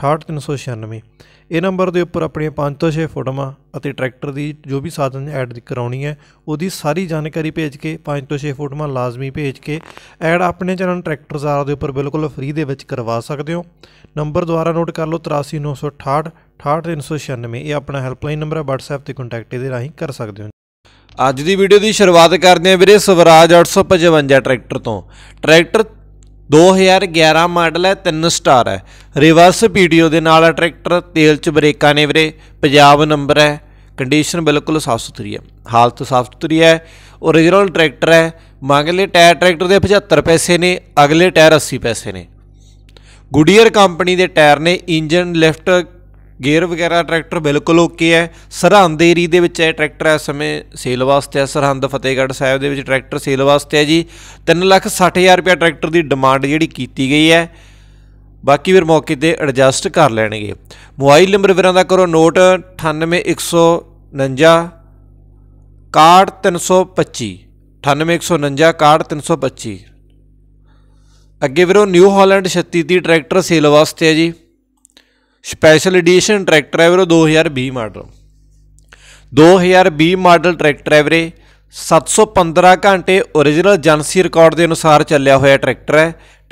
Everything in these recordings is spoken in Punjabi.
68396 ਇਹ ਨੰਬਰ ਦੇ ਉੱਪਰ ਆਪਣੀਆਂ 5 ਤੋਂ 6 ਫੋਟੋਆਂ ਅਤੇ ਟਰੈਕਟਰ ਦੀ ਜੋ ਵੀ ਸਾਧਨ ਐਡ ਕਰਾਉਣੀ ਹੈ ਉਹਦੀ ਸਾਰੀ ਜਾਣਕਾਰੀ ਭੇਜ ਕੇ 5 ਤੋਂ 6 ਫੋਟੋਆਂ ਲਾਜ਼ਮੀ ਭੇਜ ਕੇ ਐਡ ਆਪਣੇ ਚੈਨਲ ਟਰੈਕਟਰ ਜ਼ਾਰ ਦੇ ਉੱਪਰ ਬਿਲਕੁਲ ਫ੍ਰੀ ਦੇ ਵਿੱਚ ਕਰਵਾ ਸਕਦੇ ਹੋ ਨੰਬਰ ਦੁਆਰਾ ਨੋਟ ਕਰ ਲਓ 83968 68396 ਇਹ ਆਪਣਾ ਹੈਲਪਲਾਈਨ ਨੰਬਰ ਹੈ WhatsApp ਤੇ ਕੰਟੈਕਟ ਇਹਦੇ ਰਾਹੀਂ ਕਰ ਸਕਦੇ ਹੋ ਅੱਜ ਦੀ ਵੀਡੀਓ ਦੀ ਸ਼ੁਰੂਆਤ ਕਰਦੇ ਹਾਂ ਵੀਰੇ ਸਵਰਾਜ 855 ਟਰੈਕਟਰ ਤੋਂ ਟਰੈਕਟਰ 2011 ਮਾਡਲ ਹੈ 3 ਸਟਾਰ ਹੈ ਰਿਵਰਸ ਪੀਡੀਓ ਦੇ ਨਾਲ ਟਰੈਕਟਰ ਤੇਲ ਚ ਬ੍ਰੇਕਾਂ ਨੇ ਵੀਰੇ ਪੰਜਾਬ ਨੰਬਰ ਹੈ ਕੰਡੀਸ਼ਨ ਬਿਲਕੁਲ ਸਾਫ ਸੁਥਰੀ ਹੈ ਹਾਲਤ ਸਾਫ ਸੁਥਰੀ ਹੈ origignal ਟਰੈਕਟਰ ਹੈ ਮੰਗਲੇ ਟਾਇਰ ਟਰੈਕਟਰ ਦੇ 75 ਪੈਸੇ ਨੇ ਅਗਲੇ ਟਾਇਰ 80 ਪੈਸੇ ਨੇ ਗੁਡੀਅਰ ਕੰਪਨੀ ਦੇ ਟਾਇਰ ਨੇ ਇੰਜਨ ਲਿਫਟ ਗੇਅਰ ਵਗੈਰਾ ਟਰੈਕਟਰ ਬਿਲਕੁਲ ਓਕੇ ਹੈ ਸਰਹੰਦ ਏਰੀ ਦੇ ਵਿੱਚ ਇਹ ਟਰੈਕਟਰ ਇਸ ਸਮੇਂ ਸੇਲ ਵਾਸਤੇ ਹੈ ਸਰਹੰਦ ਫਤਿਹਗੜ੍ਹ ਸਾਹਿਬ ਦੇ ਵਿੱਚ ਟਰੈਕਟਰ ਸੇਲ ਵਾਸਤੇ ਹੈ ਜੀ 360000 ਰੁਪਏ ਟਰੈਕਟਰ ਦੀ ਡਿਮਾਂਡ ਜਿਹੜੀ ਕੀਤੀ ਗਈ ਹੈ ਬਾਕੀ ਵੀਰ ਮੌਕੇ ਤੇ ਐਡਜਸਟ ਕਰ ਲੈਣਗੇ ਮੋਬਾਈਲ ਨੰਬਰ ਵੀਰਾਂ ਦਾ ਕਰੋ ਨੋਟ 98149 61325 98149 325 ਅੱਗੇ ਵੀਰੋ ਨਿਊ ਹਾਲੈਂਡ 36 ਦੀ ਟਰੈਕਟਰ ਸੇਲ ਵਾਸਤੇ ਹੈ ਜੀ ਸਪੈਸ਼ਲ ਐਡੀਸ਼ਨ ਟਰੈਕਟਰ ਹੈ ਵੀਰੋ 2020 ਮਾਡਲ 2020 ਮਾਡਲ ਟਰੈਕਟਰ ਹੈ ਵੀਰੇ 715 ਘੰਟੇ origignal ਜਨਸੀ ਰਿਕਾਰਡ ਦੇ ਅਨੁਸਾਰ ਚੱਲਿਆ ਹੋਇਆ ਟਰੈਕਟਰ ਹੈ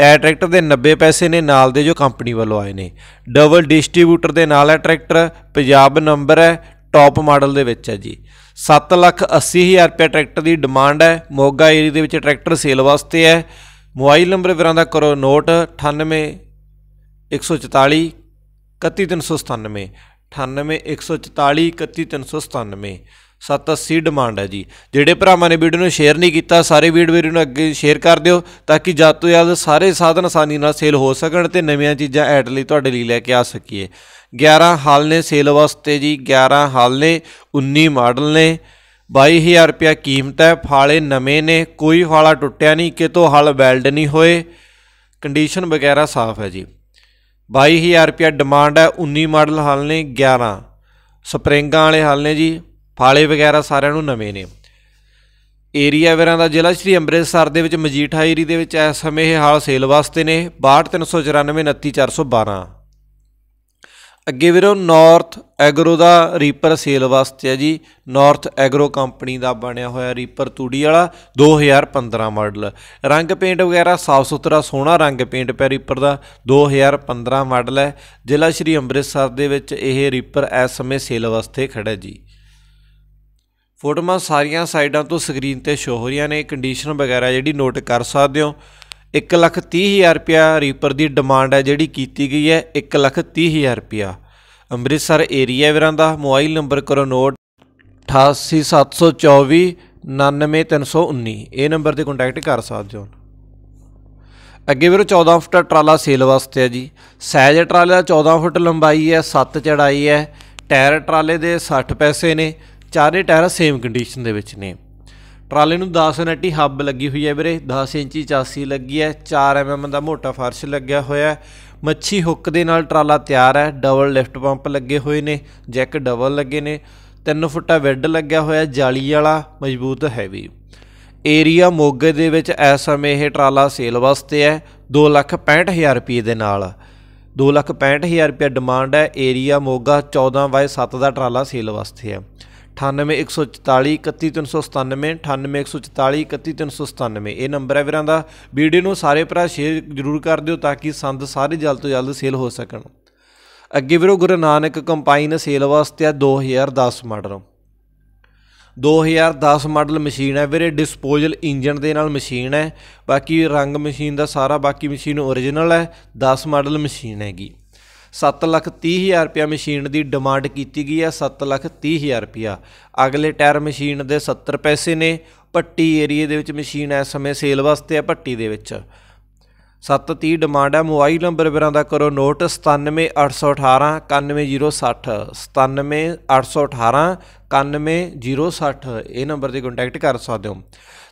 ਟਾਇਰ ਟਰੈਕਟਰ ਦੇ 90 ਪੈਸੇ ਨੇ ਨਾਲ ਦੇ ਜੋ ਕੰਪਨੀ ਵੱਲੋਂ ਆਏ ਨੇ ਡਬਲ ਡਿਸਟ੍ਰੀਬਿਊਟਰ ਦੇ ਨਾਲ ਹੈ ਟਰੈਕਟਰ ਪੰਜਾਬ ਨੰਬਰ ਹੈ ਟੌਪ ਮਾਡਲ ਦੇ ਵਿੱਚ ਹੈ ਜੀ 780000 ਰੁਪਏ ਟਰੈਕਟਰ ਦੀ ਡਿਮਾਂਡ ਹੈ ਮੋਗਾ ਏਰੀਆ ਦੇ ਵਿੱਚ ਟਰੈਕਟਰ ਸੇਲ ਵਾਸਤੇ ਹੈ ਮੋਬਾਈਲ ਨੰਬਰ ਵੀਰਾਂ ਦਾ ਕਰੋ ਨੋਟ 98 144 31397 98144 31397 780 ਡਿਮਾਂਡ ਹੈ ਜੀ ਜਿਹੜੇ ਭਰਾਵਾਂ ਨੇ ਵੀਡੀਓ ਨੂੰ ਸ਼ੇਅਰ ਨਹੀਂ ਕੀਤਾ ਸਾਰੇ ਵੀਡੀਓ ਨੂੰ ਅੱਗੇ ਸ਼ੇਅਰ ਕਰ ਦਿਓ ਤਾਂ ਕਿ ਜਦ ਤੋਂ ਜਦ ਸਾਰੇ ਸਾਧਨ ਆਸਾਨੀ ਨਾਲ ਸੇਲ ਹੋ ਸਕਣ ਤੇ ਨਵੀਆਂ ਚੀਜ਼ਾਂ ਐਡ ਲਈ ਤੁਹਾਡੇ ਲਈ ਲੈ ਕੇ ਆ ਸਕੀਏ 11 ਹਾਲ ਨੇ ਸੇਲ ਵਾਸਤੇ ਜੀ 11 ਹਾਲ ਨੇ 19 ਮਾਡਲ ਨੇ 22000 ਰੁਪਿਆ ਕੀਮਤ ਹੈ ਫਾਲੇ ਨਵੇਂ ਨੇ ਕੋਈ ਫਾਲਾ ਟੁੱਟਿਆ ਨਹੀਂ ਕਿਤੋਂ ਹਲ ਵੈਲਡ ਨਹੀਂ ਹੋਏ ਕੰਡੀਸ਼ਨ ਵਗੈਰਾ ਸਾਫ਼ ਹੈ ਜੀ 22000 ਰੁਪਿਆ ਡਿਮਾਂਡ ਹੈ 19 ਮਾਡਲ ਹਾਲ ਨੇ 11 ਸਪਰਿੰਗਾਂ ਵਾਲੇ ਹਾਲ ਨੇ ਜੀ ਫਾਲੇ ਵਗੈਰਾ ਸਾਰਿਆਂ ਨੂੰ ਨਵੇਂ ਨੇ ਏਰੀਆ ਵੇਰਾਂ ਦਾ ਜ਼ਿਲ੍ਹਾ ਸ਼੍ਰੀ ਅੰਮ੍ਰਿਤਸਰ ਦੇ ਵਿੱਚ ਮਜੀਠਾ ਏਰੀ ਦੇ ਵਿੱਚ ਇਸ ਸਮੇਂ ਇਹ ਹਾਲ ਸੇਲ ਵਾਸਤੇ ਨੇ 6239499412 ਅੱਗੇ ਵੀਰੋ ਨਾਰਥ ਐਗਰੋ ਦਾ ਰੀਪਰ ਸੇਲ ਵਾਸਤੇ ਹੈ ਜੀ ਨਾਰਥ ਐਗਰੋ ਕੰਪਨੀ ਦਾ ਬਣਿਆ ਹੋਇਆ ਰੀਪਰ ਤੂੜੀ ਵਾਲਾ 2015 ਮਾਡਲ ਰੰਗ ਪੇਂਟ ਵਗੈਰਾ ਸਾਫ ਸੁਥਰਾ ਸੋਹਣਾ ਰੰਗ ਪੇਂਟ ਪਿਆ ਰੀਪਰ ਦਾ 2015 ਮਾਡਲ ਹੈ ਜ਼ਿਲ੍ਹਾ ਸ਼੍ਰੀ ਅੰਮ੍ਰਿਤਸਰ ਦੇ ਵਿੱਚ ਇਹ ਰੀਪਰ ਇਸ ਸਮੇਂ ਸੇਲ ਵਾਸਤੇ ਖੜਾ ਜੀ ਫੋਟੋਆਂ ਸਾਰੀਆਂ ਸਾਈਡਾਂ ਤੋਂ ਸਕਰੀਨ ਤੇ ਸ਼ੋ ਹੋ ਰਹੀਆਂ ਨੇ ਕੰਡੀਸ਼ਨ ਵਗੈਰਾ ਜਿਹੜੀ ਨੋਟ ਕਰ ਸਕਦੇ ਹੋ 130000 ਰੁਪਿਆ ਰੀਪਰ ਦੀ ਡਿਮਾਂਡ ਹੈ ਜਿਹੜੀ ਕੀਤੀ ਗਈ ਹੈ 130000 ਰੁਪਿਆ ਅੰਮ੍ਰਿਤਸਰ ਏਰੀਆ ਵੀਰਾਂ ਦਾ ਮੋਬਾਈਲ ਨੰਬਰ ਕਰੋ ਨੋਟ 88724 99319 ਇਹ ਨੰਬਰ ਤੇ ਕੰਟੈਕਟ ਕਰ ਸਕਦੇ ਹੋ ਅੱਗੇ ਵੀਰੋ 14 ਫੁੱਟ ਟਰਾਲਾ ਸੇਲ ਵਾਸਤੇ ਹੈ ਜੀ ਸਾਈਜ਼ ਟਰਾਲੇ ਦਾ 14 ਫੁੱਟ ਲੰਬਾਈ ਹੈ 7 ਚੜਾਈ ਹੈ ਟਾਇਰ ਟਰਾਲੇ ਦੇ 60 ਪੈਸੇ ਨੇ ਚਾਰੇ ਟਾਇਰ ਸੇਮ ਕੰਡੀਸ਼ਨ ਦੇ ਵਿੱਚ ਨੇ ਟਰਾਲੇ ਨੂੰ 10 ਨੱਟੀ ਹੱਬ ਲੱਗੀ ਹੋਈ ਹੈ ਵੀਰੇ 10 ਇੰਚੀ ਚਾਸੀ ਲੱਗੀ ਹੈ 4 ਐਮਐਮ ਦਾ ਮੋਟਾ ਫਰਸ਼ ਲੱਗਿਆ ਹੋਇਆ ਹੈ ਮੱਛੀ ਹੁੱਕ ਦੇ ਨਾਲ ਟਰਾਲਾ ਤਿਆਰ ਹੈ ਡਬਲ ਲਿਫਟ ਪੰਪ ਲੱਗੇ ਹੋਏ ਨੇ ਜੈਕ ਡਬਲ ਲੱਗੇ ਨੇ 3 ਫੁੱਟਾ ਵੈੱਡ ਲੱਗਿਆ ਹੋਇਆ ਜਾਲੀ ਵਾਲਾ ਮਜ਼ਬੂਤ ਹੈਵੀ ਏਰੀਆ ਮੋਗੇ ਦੇ ਵਿੱਚ ਇਸ ਸਮੇਂ ਇਹ ਟਰਾਲਾ ਸੇਲ ਵਾਸਤੇ ਹੈ 265000 ਰੁਪਏ ਦੇ ਨਾਲ 265000 ਰੁਪਏ ਡਿਮਾਂਡ ਹੈ ਏਰੀਆ ਮੋਗਾ 14/7 ਦਾ ਟਰਾਲਾ ਸੇਲ ਵਾਸਤੇ ਹੈ 9814431397 ਇਹ ਨੰਬਰ ਹੈ ਵੀਰਾਂ ਦਾ ਵੀਡੀਓ ਨੂੰ ਸਾਰੇ ਭਰਾ ਸ਼ੇਅਰ ਜ਼ਰੂਰ ਕਰ ਦਿਓ ਤਾਂ ਕਿ ਸੰਦ ਸਾਰੇ ਜਲਦ ਤੋਂ ਜਲਦ ਸੇਲ ਹੋ ਸਕਣ ਅੱਗੇ ਵੀਰੋ ਗੁਰੂ ਨਾਨਕ ਕੰਪਾਈਨ ਸੇਲ ਵਾਸਤੇ ਆ 2010 ਮਾਡਲ 2010 ਮਾਡਲ ਮਸ਼ੀਨ ਹੈ ਵੀਰੇ ਡਿਸਪੋਜ਼ਲ ਇੰਜਨ ਦੇ ਨਾਲ ਮਸ਼ੀਨ ਹੈ ਬਾਕੀ ਰੰਗ ਮਸ਼ੀਨ ਦਾ ਸਾਰਾ ਬਾਕੀ ਮਸ਼ੀਨ origignal ਹੈ 10 ਮਾਡਲ ਮਸ਼ੀਨ ਹੈਗੀ 7 ਲੱਖ 30 ਹਜ਼ਾਰ ਰੁਪਿਆ ਮਸ਼ੀਨ ਦੀ ਡਿਮਾਂਡ ਕੀਤੀ ਗਈ ਹੈ 7 ਲੱਖ 30 ਹਜ਼ਾਰ ਰੁਪਿਆ ਅਗਲੇ ਟਾਇਰ ਮਸ਼ੀਨ ਦੇ 70 ਪੈਸੇ ਨੇ ਪੱਟੀ ਏਰੀਆ ਦੇ ਵਿੱਚ ਮਸ਼ੀਨ ਇਸ ਸਮੇਂ ਸੇਲ ਵਾਸਤੇ ਹੈ ਪੱਟੀ ਦੇ ਵਿੱਚ 730 ਡਿਮਾਂਡ ਹੈ ਮੋਬਾਈਲ ਨੰਬਰ ਵੀਰਾਂ ਦਾ ਕਰੋ ਨੋਟ 97818 91060 ਇਹ ਨੰਬਰ ਤੇ ਕੰਟੈਕਟ ਕਰ ਸਕਦੇ ਹੋ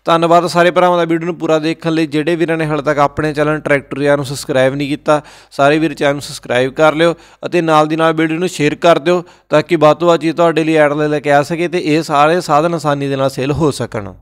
ਧੰਨਵਾਦ ਸਾਰੇ ਭਰਾਵਾਂ ਦਾ ਵੀਡੀਓ ਨੂੰ ਪੂਰਾ ਦੇਖਣ ਲਈ ਜਿਹੜੇ ਵੀਰਾਂ ਨੇ ਹਾਲੇ ਤੱਕ ਆਪਣੇ ਚੈਨਲ ਟਰੈਕਟਰੀਆ ਨੂੰ ਸਬਸਕ੍ਰਾਈਬ ਨਹੀਂ ਕੀਤਾ ਸਾਰੇ ਵੀਰ ਚੈਨਲ ਨੂੰ ਸਬਸਕ੍ਰਾਈਬ ਕਰ ਲਿਓ ਅਤੇ ਨਾਲ ਦੀ ਨਾਲ ਵੀਡੀਓ ਨੂੰ ਸ਼ੇਅਰ ਕਰ ਦਿਓ ਤਾਂ ਕਿ ਤੋਂ ਬਾਤ ਜੀ ਤੁਹਾਡੇ ਲਈ ਐਡ ਲੈ ਕੇ ਆ ਸਕੇ ਤੇ ਇਹ ਸਾਰੇ ਸਾਧਨ ਆਸਾਨੀ ਦੇ ਨਾਲ ਸੇਲ ਹੋ ਸਕਣ